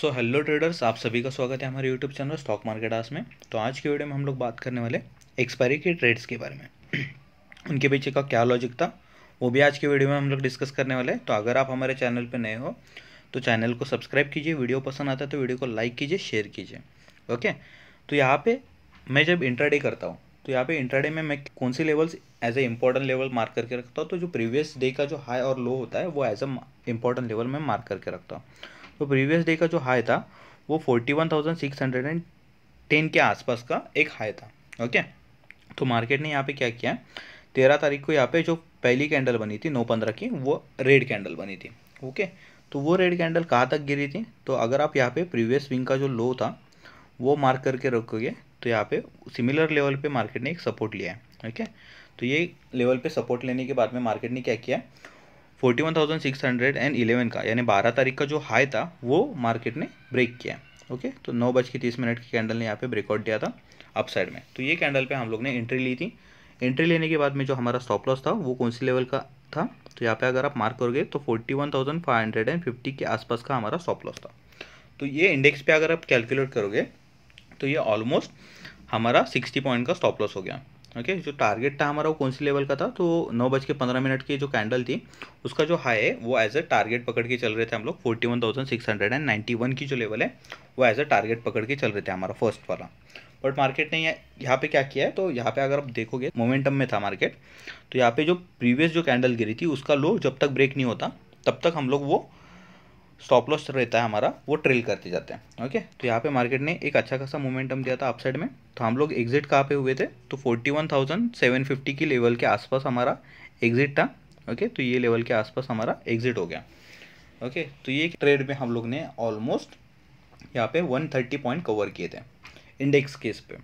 so hello traders आप सभी का स्वागत है हमारे यूट्यूब चैनल स्टॉक मार्केट आज में तो आज की वीडियो में हम लोग बात करने वाले एक्सपायरी के ट्रेड्स के बारे में उनके पीछे का क्या लॉजिक था वो भी आज की वीडियो में हम लोग डिस्कस करने वाले हैं तो अगर आप हमारे चैनल पर नए हो तो चैनल को सब्सक्राइब कीजिए वीडियो पसंद आता है तो वीडियो को लाइक कीजिए शेयर कीजिए ओके तो यहाँ पर मैं जब इंट्राडे करता हूँ तो यहाँ पे इंट्राडे में मैं कौन सी levels as a important level mark करके रखता हूँ तो जो प्रीवियस डे का जो हाई और लो होता है वो एज अ इम्पोर्टेंट लेवल में मार्क करके रखता हूँ तो प्रीवियस डे का जो हाई था वो forty one thousand six hundred and ten के आसपास का एक हाई था ओके तो मार्केट ने यहाँ पे क्या किया तेरह तारीख को यहाँ पे जो पहली कैंडल बनी थी नौ पंद्रह की वो रेड कैंडल बनी थी ओके तो वो रेड कैंडल कहाँ तक गिरी थी तो अगर आप यहाँ पे प्रीवियस विंग का जो लो था वो मार्क करके रखोगे तो यहाँ पे सिमिलर लेवल पे मार्केट ने एक सपोर्ट लिया है ओके तो ये लेवल पे सपोर्ट लेने के बाद में मार्केट ने क्या किया forty one thousand six hundred and eleven का यानी बारह तारीख का जो हाई था वो मार्केट ने ब्रेक किया ओके तो नौ बज के तीस मिनट की कैंडल ने यहाँ पे ब्रेकआउट दिया था अपसाइड में तो ये कैंडल पे हम लोग ने एंट्री ली थी एंट्री लेने के बाद में जो हमारा स्टॉप लॉस था वो कौन सी लेवल का था तो यहाँ पे अगर आप मार्क करोगे तो forty one thousand five hundred and fifty के आसपास का हमारा स्टॉप लॉस था तो ये इंडेक्स पे अगर आप कैलकुलेट करोगे तो ये ऑलमोस्ट हमारा सिक्सटी पॉइंट का स्टॉप लॉस हो गया ओके जो टारगेट था हमारा वो कौन सी लेवल का था तो नौ बज के पंद्रह मिनट की जो कैंडल थी उसका जो हाई है वो एज अ टारगेट पकड़ के चल रहे थे हम लोग forty one thousand six hundred and ninety one की जो लेवल है वो एज अ टारगेट पकड़ के चल रहे थे हमारा फर्स्ट वाला बट मार्केट ने यहाँ पे क्या किया है तो यहाँ पे अगर आप देखोगे मोमेंटम में था मार्केट तो यहाँ पे जो प्रीवियस जो कैंडल गिरी थी उसका लो जब तक ब्रेक नहीं होता तब तक हम लोग वो स्टॉप लॉस रहता है हमारा वो ट्रेल करते जाते हैं ओके तो यहाँ पे मार्केट ने एक अच्छा खासा मोमेंटम दिया था अपसाइड में तो हम लोग एग्जिट कहाँ पे हुए थे तो 41,750 की लेवल के आसपास हमारा एग्जिट था ओके तो ये लेवल के आसपास हमारा एग्जिट हो गया ओके तो ये ट्रेड में हम लोग ने ऑलमोस्ट यहाँ पे वन पॉइंट कवर किए थे इंडेक्स केस पे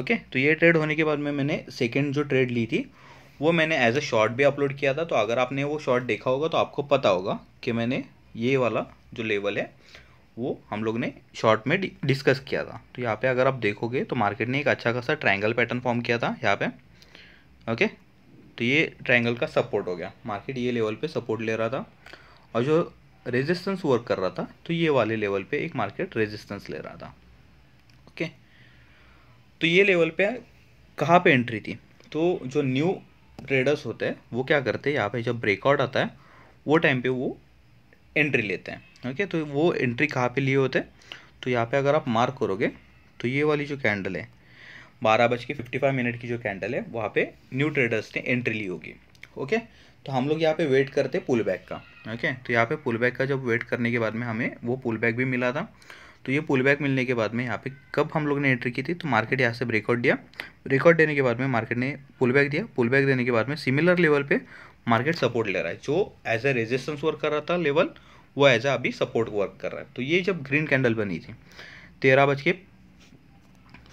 ओके तो ये ट्रेड होने के बाद में मैंने सेकेंड जो ट्रेड ली थी वो मैंने एज अ शॉर्ट भी अपलोड किया था तो अगर आपने वो शॉर्ट देखा होगा तो आपको पता होगा कि मैंने ये वाला जो लेवल है वो हम लोग ने शॉर्ट में डिस्कस किया था तो यहाँ पे अगर आप देखोगे तो मार्केट ने एक अच्छा खासा ट्रायंगल पैटर्न फॉर्म किया था यहाँ पे ओके तो ये ट्रायंगल का सपोर्ट हो गया मार्केट ये लेवल पे सपोर्ट ले रहा था और जो रेजिस्टेंस वर्क कर रहा था तो ये वाले लेवल पे एक मार्केट रेजिस्टेंस ले रहा था ओके तो ये लेवल पर कहाँ पर एंट्री थी तो जो न्यू ट्रेडर्स होते हैं वो क्या करते हैं यहाँ पर जब ब्रेकआउट आता है वो टाइम पर वो एंट्री लेते हैं ओके तो वो एंट्री कहाँ पे लिए होते हैं तो यहाँ पे अगर आप मार्क करोगे तो ये वाली जो कैंडल है बारह बज के फिफ्टी फाइव मिनट की जो कैंडल है वहाँ पे न्यू ट्रेडर्स ने एंट्री ली होगी ओके तो हम लोग यहाँ पे वेट करते पुल बैक का ओके तो यहाँ पे पुल बैक का जब वेट करने के बाद में हमें वो पुल बैक भी मिला था तो ये पुल बैक मिलने के बाद में यहाँ पे कब हम लोग ने एंट्री की थी तो मार्केट यहाँ से ब्रेकआउट दिया ब्रेकआउट देने के बाद में मार्केट ने पुल बैक दिया पुल बैक देने के बाद में सिमिलर लेवल पे मार्केट सपोर्ट ले रहा है जो एज ए रेजिस्टेंस वर्क कर रहा था लेवल वो एज ए अभी सपोर्ट वर्क कर रहा है तो ये जब ग्रीन कैंडल बनी थी तेरह बज के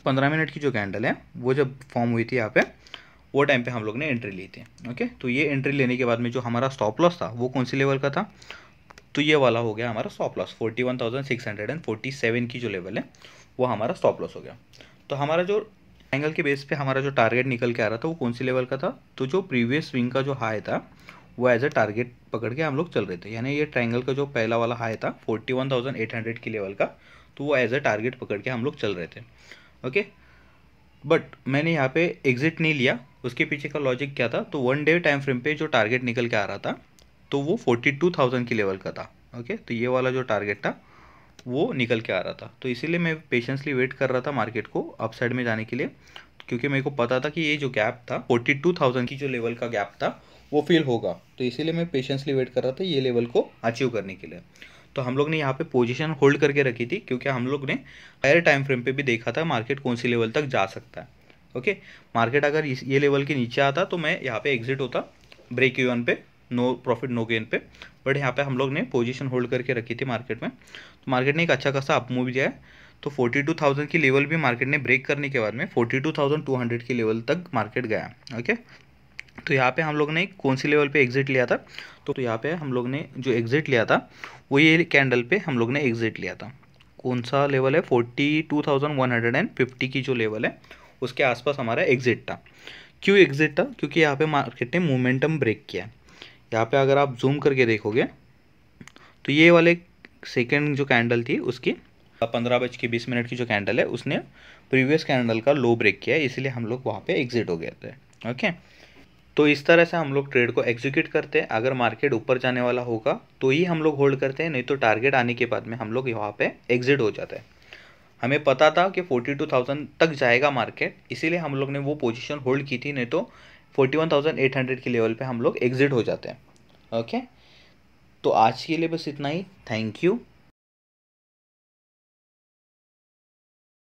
पंद्रह मिनट की जो कैंडल है वो जब फॉर्म हुई थी यहाँ पे वो टाइम पे हम लोग ने एंट्री ली थी ओके तो ये एंट्री लेने के बाद में जो हमारा स्टॉप लॉस था वो कौन सी लेवल का था तो ये वाला हो गया हमारा stop loss forty one thousand six hundred and forty seven की जो लेवल है वो हमारा स्टॉप लॉस हो गया तो हमारा जो एंगल के बेस पे हमारा जो टारगेट निकल के आ रहा था वो कौन सी लेवल का था तो जो प्रीवियस स्विंग का जो हाई था वो एज अ टारगेट पकड़ के हम लोग चल रहे थे यानी ये ट्रायंगल का जो पहला वाला हाई था 41,800 की लेवल का तो वो एज अ टारगेट पकड़ के हम लोग चल रहे थे ओके बट मैंने यहाँ पे एग्जिट नहीं लिया उसके पीछे का लॉजिक क्या था तो वन डे टाइम फ्रेम पे जो टारगेट निकल के आ रहा था तो वो थाउजेंड की लेवल का था ओके तो ये वाला जो टारगेट था वो निकल के आ रहा था तो इसीलिए मैं पेशेंसली वेट कर रहा था मार्केट को अपसाइड में जाने के लिए क्योंकि मेरे को पता था कि ये जो गैप था फोर्टी टू थाउजेंड की जो लेवल का गैप था वो फिल होगा तो इसीलिए मैं पेशेंसली वेट कर रहा था ये लेवल को अचीव करने के लिए तो हम लोग ने यहाँ पे पोजीशन होल्ड करके रखी थी क्योंकि हम लोग ने हायर टाइम फ्रेम पे भी देखा था मार्केट कौन सी लेवल तक जा सकता है ओके मार्केट अगर इस ये लेवल के नीचे आता तो मैं यहाँ पे एग्जिट होता ब्रेक यून पे नो प्रॉफिट नो गेन पे बट यहाँ पे हम लोग ने पोजीशन होल्ड करके रखी थी मार्केट में तो मार्केट ने एक अच्छा खासा अप मूव दिया है तो 42,000 की लेवल भी मार्केट ने ब्रेक करने के बाद में 42,200 की लेवल तक मार्केट गया ओके तो यहाँ पे हम लोग ने कौन सी लेवल पे एग्जिट लिया था तो, तो यहाँ पे हम लोग ने जो एग्जिट लिया था वो ये कैंडल पे हम लोग ने एग्जिट लिया था कौन सा लेवल है फिफ्टी की जो लेवल है उसके आसपास हमारा एग्जिट था क्यों एग्जिट था क्योंकि यहाँ पे मार्केट ने मोमेंटम ब्रेक किया है यहाँ पे अगर आप जूम करके देखोगे तो ये वाले सेकेंड जो कैंडल थी उसकी पंद्रह बज के बीस मिनट की जो कैंडल है उसने प्रीवियस कैंडल का लो ब्रेक किया है इसलिए हम लोग वहाँ पे एग्जिट हो गए थे ओके तो इस तरह से हम लोग ट्रेड को एग्जीक्यूट करते हैं अगर मार्केट ऊपर जाने वाला होगा तो ही हम लोग होल्ड करते हैं नहीं तो टारगेट आने के बाद में हम लोग यहाँ पे एग्जिट हो जाते हैं हमें पता था कि फोर्टी टू थाउजेंड तक जाएगा मार्केट इसीलिए हम लोग ने वो पोजीशन होल्ड की थी नहीं तो forty one thousand eight hundred के लेवल पे हम लोग एग्जिट हो जाते हैं ओके तो आज के लिए बस इतना ही थैंक यू